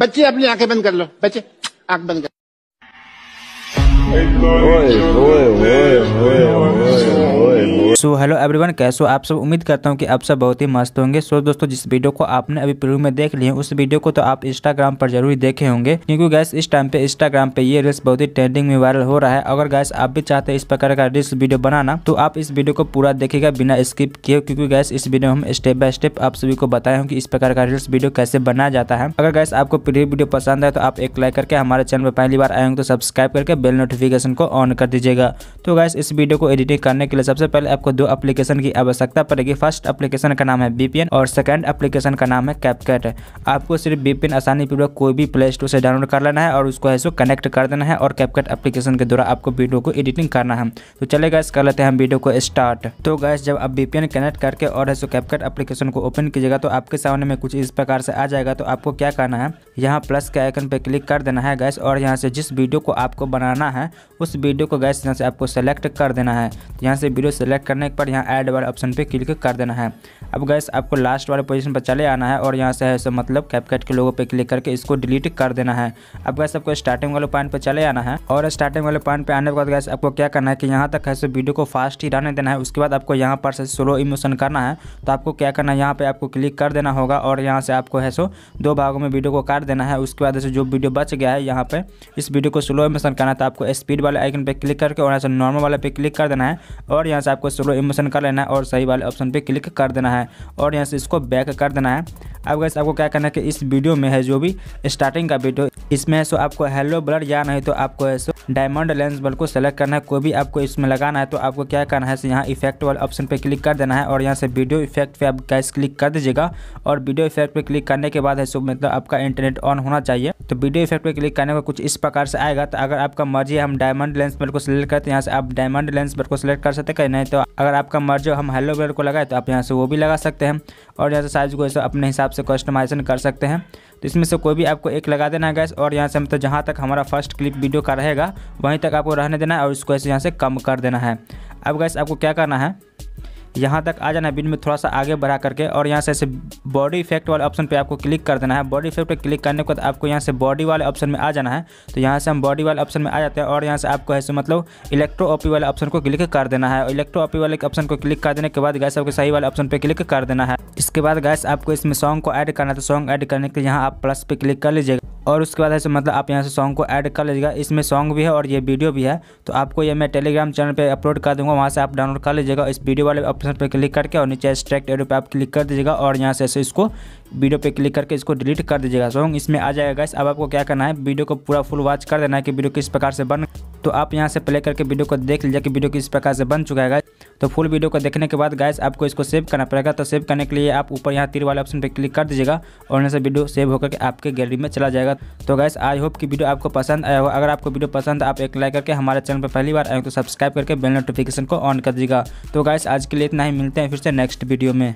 बच्चे अपनी आंखें बंद कर लो बच्चे आंख बंद कर सो हेलो एवरीवन कैसे हो आप सब उम्मीद करता हूँ कि आप सब बहुत ही मस्त होंगे सो so, दोस्तों जिस वीडियो को आपने अभी प्रू में देख लिया उस वीडियो को तो आप इंस्टाग्राम पर जरूर देखे होंगे क्योंकि गैस इस टाइम पे इंस्टाग्राम पे ये रील्स बहुत ही ट्रेंडिंग में वायरल हो रहा है अगर गैस आप भी चाहते हैं इस प्रकार का रील्स वीडियो बनाना तो आप इस वीडियो को पूरा देखेगा बिना स्किप किए क्योंकि गैस इस वीडियो में हम स्टेप बाय स्टेप आप सभी को बताए हूँ की इस प्रकार का रील्स वीडियो कैसे बनाया जाता है अगर गैस आपको प्री वीडियो पसंद है तो आप एक लाइक करके हमारे चैनल पर पहली बार आए होंगे तो सब्सक्राइब करके बेल नोटिफिक नोटिफिकेशन को ऑन कर दीजिएगा तो गैस इस वीडियो को एडिटिंग करने के लिए सबसे पहले आपको दो एप्लीकेशन की आवश्यकता पड़ेगी फर्स्ट एप्लीकेशन का नाम है बीपीएन और सेकेंड एप्लीकेशन का नाम है कैपकेट आपको सिर्फ बीपीएन पूर्वक कोई भी प्ले स्टोर से डाउनलोड कर लेना है और उसको है सो कनेक्ट कर देना है और कैपकेट एप्लीकेशन के द्वारा आपको वीडियो को एडिटिंग करना है तो चले गैस कर लेते हैं वीडियो को स्टार्ट तो गैस जब आप बीपीएन कनेक्ट करके और ऐसे कैपकेट एप्लीकेशन को ओपन कीजिएगा तो आपके सामने में कुछ इस प्रकार से आ जाएगा तो आपको क्या करना है यहाँ प्लस के आइकन पर क्लिक कर देना है गैस और यहाँ से जिस वीडियो को आपको बनाना है है उस वीडियो को गैस यहाँ से आपको सेलेक्ट कर देना है तो यहाँ से वीडियो सेलेक्ट करने के बाद यहाँ ऐड वाले ऑप्शन पर क्लिक कर देना है अब गैस आपको लास्ट वाले पोजीशन पर चले आना है और यहाँ से ऐसे मतलब कैपकेट के लोगों पर क्लिक करके इसको डिलीट कर देना है अब गैस आपको स्टार्टिंग वाले पॉइंट पर चले आना है और स्टार्टिंग वाले पॉइंट पर आने के बाद गैस आपको क्या करना है कि यहाँ तक ऐसे वीडियो को फास्ट ही रहने देना है उसके बाद आपको यहाँ पर स्लो इमोशन करना है तो आपको क्या करना है यहाँ पर आपको क्लिक कर देना होगा और यहाँ से आपको है सो दो भागों में वीडियो को काट देना है उसके बाद ऐसे जो वीडियो बच गया है यहाँ पर इस वीडियो को स्लो इमोशन करना है तो आपको स्पीड वाले आइकन पर क्लिक करके और यहाँ से नॉर्मल वाले पे क्लिक कर देना है और यहाँ से आपको स्लो इमोशन कर लेना है और सही वाले ऑप्शन पर क्लिक कर देना है और यहाँ से इसको बैक कर देना है अब वैसे आपको क्या करना है कि इस वीडियो में है जो भी स्टार्टिंग का वीडियो इसमें है सो आपको हेलो ब्लड या नहीं तो आपको है सो डायमंड लेंस बल्ब को सेलेक्ट करना है कोई भी आपको इसमें लगाना है तो आपको क्या करना है यहाँ इफेक्ट वाले ऑप्शन पर क्लिक कर देना है और यहाँ से वीडियो इफेक्ट पर आप गैस क्लिक कर दीजिएगा और वीडियो इफेक्ट पर क्लिक करने के बाद है सो मतलब आपका इंटरनेट ऑन होना चाहिए तो वीडियो इफेक्ट पर क्लिक करने का कुछ इस प्रकार से आएगा तो अगर आपका मर्जी हम डायमंड लेंस बल्ब को सिलेक्ट करते हैं यहाँ से आप डायमंड लेंस बल्ब को सिलेक्ट कर सकते हैं नहीं तो अगर आपका मर्जी हम हेलो बल्ब को लगाए तो आप यहाँ से वो भी लगा सकते हैं और यहाँ से साइज को ऐसे अपने हिसाब से कस्टमाइजेशन कर सकते हैं तो इसमें से कोई भी आपको एक लगा देना है गैस और यहाँ से मतलब जहाँ तक हमारा फर्स्ट क्लिप वीडियो का रहेगा वहीं तक आपको रहने देना है और इसको ऐसे यहाँ से कम कर देना है अब गैस आपको क्या करना है यहाँ तक आ जाना है बिन में थोड़ा सा आगे बढ़ा करके और यहाँ से ऐसे बॉडी इफेक्ट वाले ऑप्शन पे आपको क्लिक कर देना है बॉडी इफेक्ट पे क्लिक करने के बाद आपको यहाँ से बॉडी वाले ऑप्शन में आ जाना है तो यहाँ से हम बॉडी वाले ऑप्शन में आ जाते हैं और यहाँ से आपको ऐसे मतलब इलेक्ट्रो ओपी वाले ऑप्शन को क्लिक कर देना है इलेक्ट्रो ओपी वाले ऑप्शन को क्लिक कर देने के बाद गैस आपको सही वाले ऑप्शन पर क्लिक कर देना है इसके बाद गैस आपको इसमें सॉन्ग को ऐड करना है तो सॉन्ग ऐड करने के लिए यहाँ आप प्लस पे क्लिक कर लीजिएगा और उसके बाद ऐसे मतलब आप यहाँ से सॉन्ग को ऐड कर लीजिएगा इसमें सॉन्ग भी है और ये वीडियो भी है तो आपको ये मैं टेलीग्राम चैनल पर अपलोड कर दूँगा वहाँ से आप डाउनलोड कर लीजिएगा इस वीडियो वाले ऑप्शन पर क्लिक करके और नीचे स्ट्रैक्ट एडो पर आप क्लिक कर दीजिएगा और यहाँ से ऐसे इसको वीडियो पे क्लिक करके इसको डिलीट कर दीजिएगा सॉन्ग इसमें आ जाएगा गैस अब आपको क्या करना है वीडियो को पूरा फुल वॉच कर देना है कि वीडियो किस प्रकार से बन तो आप यहाँ से प्ले करके वीडियो को देख लीजिए कि वीडियो किस प्रकार से बन चुका है तो फुल वीडियो को देखने के बाद गाइस आपको इसको सेव करना पड़ेगा तो सेव करने के लिए आप ऊपर यहाँ तीर वाले ऑप्शन पर क्लिक कर दीजिएगा और यहाँ से वीडियो सेव होकर के आपके गैलरी में चला जाएगा तो गैस आई होप कि वीडियो आपको पसंद आया हो अगर आपको वीडियो पसंद आप एक लाइक करके हमारे चैनल पर पहली बार आए तो सब्सक्राइब करके बेल नोटिफिकेशन को ऑन कर दीजिएगा तो गैस आज के लिए इतना ही मिलते हैं फिर से नेक्स्ट वीडियो में